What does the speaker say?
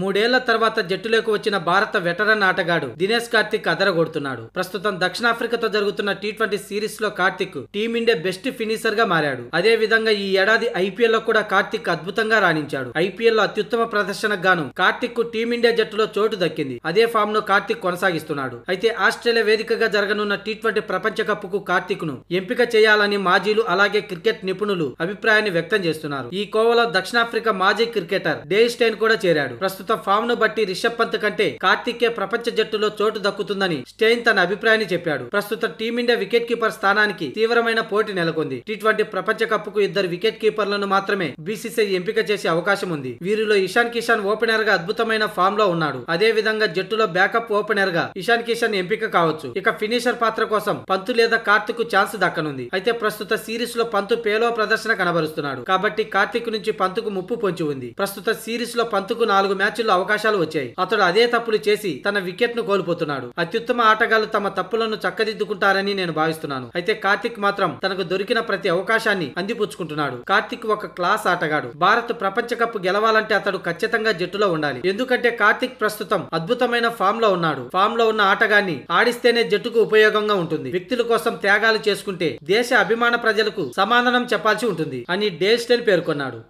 మూడేళ్ల తర్వాత జట్టులోకి వచ్చిన భారత వెటరన్ ఆటగాడు దినేష్ కార్తిక్ అదరగొడుతున్నాడు ప్రస్తుతం దక్షిణాఫ్రికాతో జరుగుతున్న టీ ట్వంటీ సిరీస్ లో కార్తిక్ టీమిండియా బెస్ట్ ఫినిషర్ గా మారాడు అదే విధంగా ఈ ఏడాది ఐపీఎల్ లో కూడా కార్తిక్ అద్భుతంగా రాణించాడు ఐపీఎల్ లో అత్యుత్తమ ప్రదర్శనకు గాను కార్తిక్ కు టీమిండియా జట్టులో చోటు దక్కింది అదే ఫామ్ లో కార్తిక్ కొనసాగిస్తున్నాడు అయితే ఆస్ట్రేలియా వేదికగా జరగనున్న టీ ట్వంటీ ప్రపంచ కప్ కు కార్తిక్ ను ఎంపిక చేయాలని మాజీలు అలాగే క్రికెట్ నిపుణులు అభిప్రాయాన్ని వ్యక్తం చేస్తున్నారు ఈ కోవలో దక్షిణాఫ్రికా మాజీ క్రికెటర్ డేయిస్టైన్ కూడా చేరాడు ప్రస్తుతం ప్రస్తుత ఫామ్ ను బట్టి రిషబ్ పంత్ కంటే కార్తికే ప్రపంచ జట్టులో చోటు దక్కుతుందని స్టెయిన్ తన అభిప్రాయాన్ని చెప్పాడు ప్రస్తుత టీమిండియా వికెట్ కీపర్ స్థానానికి తీవ్రమైన పోటీ నెలకొంది టీ ట్వంటీ ప్రపంచ కప్ కు ఇద్దరు వికెట్ కీపర్లను మాత్రమే బీసీసీఐ ఎంపిక చేసే అవకాశం ఉంది వీరిలో ఇషాన్ కిషాన్ ఓపెనర్ గా అద్భుతమైన ఫామ్ లో ఉన్నాడు అదే విధంగా జట్టులో బ్యాకప్ ఓపెనర్ గా ఇషాన్ కిషాన్ ఎంపిక కావచ్చు ఇక ఫినిషర్ పాత్ర కోసం పంతు లేదా కార్తిక్ ఛాన్స్ దక్కనుంది అయితే ప్రస్తుత సిరీస్ లో పంతు పేలో ప్రదర్శన కనబరుస్తున్నాడు కాబట్టి కార్తిక్ నుంచి పంతుకు ముప్పు పొంచి ఉంది ప్రస్తుత సిరీస్ లో పంతుకు నాలుగు మ్యాచ్ మ్యాచ్ల్లో అవకాశాలు వచ్చాయి అతడు అదే తప్పులు చేసి తన వికెట్ ను కోల్పోతున్నాడు అత్యుత్తమ ఆటగాళ్లు తమ తప్పులను చక్కదిద్దుకుంటారని నేను భావిస్తున్నాను అయితే కార్తిక్ మాత్రం తనకు దొరికిన ప్రతి అవకాశాన్ని అందిపుచ్చుకుంటున్నాడు కార్తిక్ ఒక క్లాస్ ఆటగాడు భారత్ ప్రపంచ కప్ గెలవాలంటే అతడు ఖచ్చితంగా జట్టులో ఉండాలి ఎందుకంటే కార్తిక్ ప్రస్తుతం అద్భుతమైన ఫామ్ లో ఉన్నాడు ఫామ్ లో ఉన్న ఆటగాన్ని ఆడిస్తేనే జట్టుకు ఉపయోగంగా ఉంటుంది వ్యక్తుల కోసం త్యాగాలు చేసుకుంటే దేశ అభిమాన ప్రజలకు సమాధానం చెప్పాల్సి ఉంటుంది అని డేస్టెల్ పేర్కొన్నాడు